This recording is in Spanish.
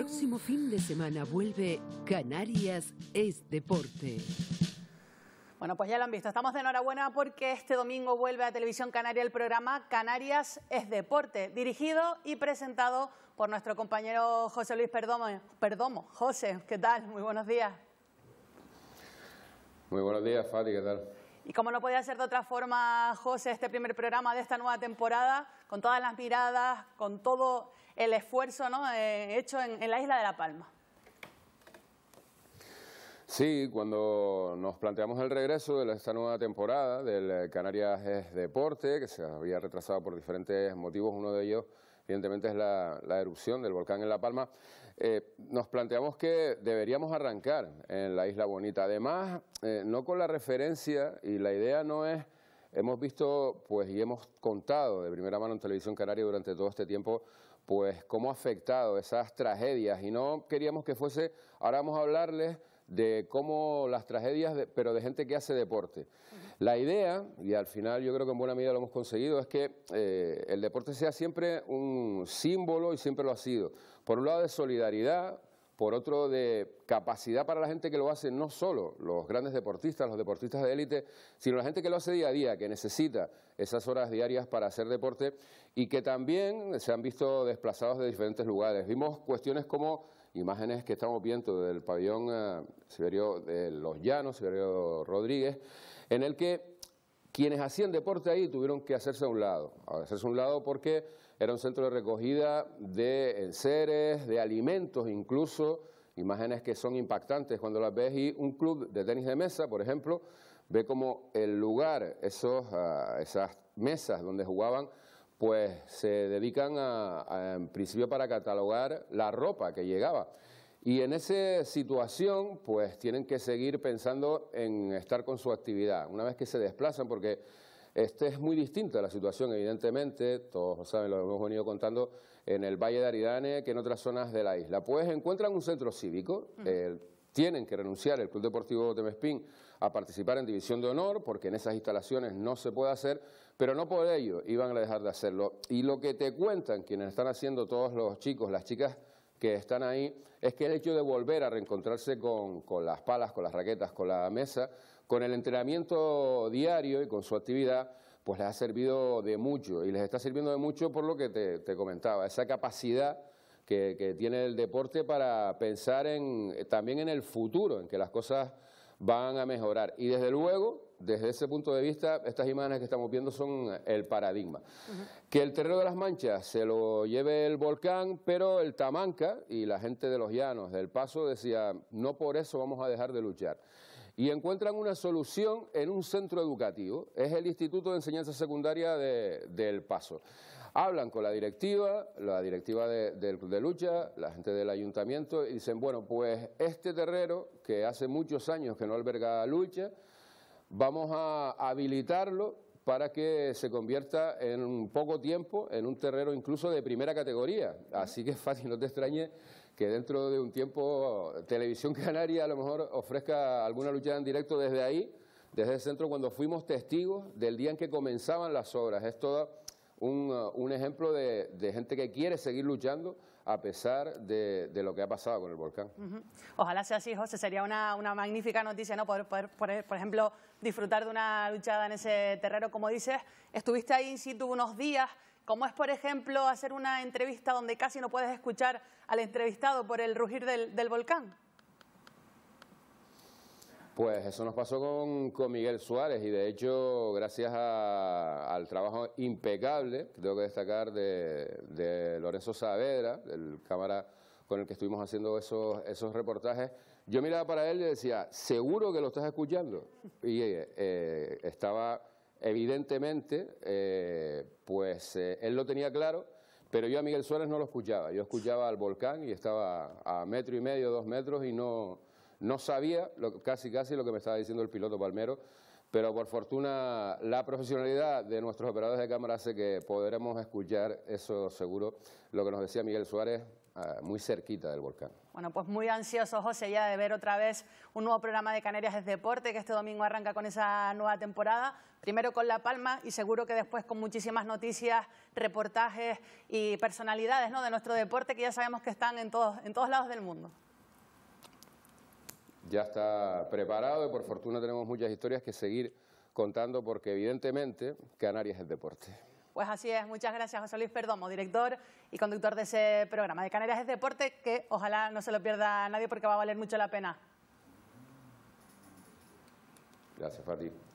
próximo fin de semana vuelve Canarias es deporte. Bueno, pues ya lo han visto. Estamos de enhorabuena porque este domingo vuelve a Televisión Canaria el programa Canarias es Deporte, dirigido y presentado por nuestro compañero José Luis Perdomo. Perdomo. José, ¿qué tal? Muy buenos días. Muy buenos días, Fati, ¿qué tal? Y como no podía ser de otra forma, José, este primer programa de esta nueva temporada, con todas las miradas, con todo el esfuerzo eh, hecho en, en la isla de La Palma. Sí, cuando nos planteamos el regreso de esta nueva temporada del Canarias es Deporte, que se había retrasado por diferentes motivos, uno de ellos evidentemente es la, erupción del volcán en La Palma, eh, nos planteamos que deberíamos arrancar en la Isla Bonita. Además, eh, no con la referencia y la idea no es... Hemos visto pues, y hemos contado de primera mano en Televisión Canaria durante todo este tiempo pues, cómo ha afectado esas tragedias y no queríamos que fuese, ahora vamos a hablarles de cómo las tragedias, pero de gente que hace deporte. La idea, y al final yo creo que en buena medida lo hemos conseguido, es que eh, el deporte sea siempre un símbolo y siempre lo ha sido. Por un lado de solidaridad, por otro de capacidad para la gente que lo hace, no solo los grandes deportistas, los deportistas de élite, sino la gente que lo hace día a día, que necesita esas horas diarias para hacer deporte y que también se han visto desplazados de diferentes lugares. Vimos cuestiones como imágenes que estamos viendo del pabellón eh, Siberio de los Llanos, Siberio Rodríguez, en el que quienes hacían deporte ahí tuvieron que hacerse a un lado, hacerse a un lado porque era un centro de recogida de seres, de alimentos incluso, imágenes que son impactantes cuando las ves y un club de tenis de mesa, por ejemplo, ve como el lugar, ah, esas mesas donde jugaban, pues se dedican en principio para catalogar la ropa que llegaba. Y en esa situación, pues tienen que seguir pensando en estar con su actividad. Una vez que se desplazan, porque este es muy distinta la situación, evidentemente, todos saben, lo hemos venido contando, en el Valle de Aridane que en otras zonas de la isla. Pues encuentran un centro cívico, eh, tienen que renunciar el Club Deportivo Temespín a participar en División de Honor, porque en esas instalaciones no se puede hacer, pero no por ello iban a dejar de hacerlo. Y lo que te cuentan quienes están haciendo todos los chicos, las chicas que están ahí, es que el hecho de volver a reencontrarse con, las palas, con las raquetas, con la mesa, con el entrenamiento diario y con su actividad, pues les ha servido de mucho y les está sirviendo de mucho por lo que te, comentaba, esa capacidad que, que, tiene el deporte para pensar en, también en el futuro, en que las cosas van a mejorar. Y desde luego, desde ese punto de vista, estas imágenes que estamos viendo son el paradigma. Que el terreno de las manchas se lo lleve el volcán, pero el Tamanca y la gente de los llanos, del Paso, decía, no por eso vamos a dejar de luchar y encuentran una solución en un centro educativo. Es el Instituto de Enseñanza Secundaria del Paso. Hablan con la directiva, la directiva de, de Lucha, la gente del ayuntamiento, y dicen, bueno, pues este terrero, que hace muchos años que no alberga lucha, vamos a habilitarlo para que se convierta en poco tiempo en un terrero incluso de primera categoría. Así que fácil, no te extrañe que dentro de un tiempo Televisión Canaria a lo mejor ofrezca alguna lucha en directo desde ahí, desde el centro, cuando fuimos testigos del día en que comenzaban las obras. Es todo Uh, un, ejemplo de, gente que quiere seguir luchando a pesar de, lo que ha pasado con el volcán. Ojalá sea así, José, sería una, magnífica noticia, ¿no? Poder, por ejemplo, disfrutar de una luchada en ese terreno, como dices, estuviste ahí in situ unos días, ¿Cómo es, por ejemplo, hacer una entrevista donde casi no puedes escuchar al entrevistado por el rugir del volcán. Pues eso nos pasó con, con Miguel Suárez y de hecho gracias al trabajo impecable que tengo que destacar de, Lorenzo Saavedra, el cámara con el que estuvimos haciendo esos, esos reportajes, yo miraba para él y decía, seguro que lo estás escuchando. Y eh, eh, estaba, evidentemente, eh, pues él lo tenía claro, pero yo a Miguel Suárez no lo escuchaba. Yo escuchaba al volcán y estaba a metro y medio, dos metros y no, no sabía lo, casi casi lo que me estaba diciendo el piloto Palmero, pero por fortuna la profesionalidad de nuestros operadores de cámara hace que podremos escuchar, eso seguro, lo que nos decía Miguel Suárez ah, muy cerquita del volcán. Bueno, pues muy ansioso, José, ya de ver otra vez un nuevo programa de Canarias es Deporte, que este domingo arranca con esa nueva temporada, primero con La Palma y seguro que después con muchísimas noticias, reportajes y personalidades ¿no? de nuestro deporte que ya sabemos que están en todos, en todos lados del mundo ya está preparado y por fortuna tenemos muchas historias que seguir contando porque evidentemente Canarias es deporte. Pues así es, muchas gracias José Luis Perdomo, director y conductor de ese programa de Canarias es deporte que ojalá no se lo pierda nadie porque va a valer mucho la pena. Gracias, Fatih.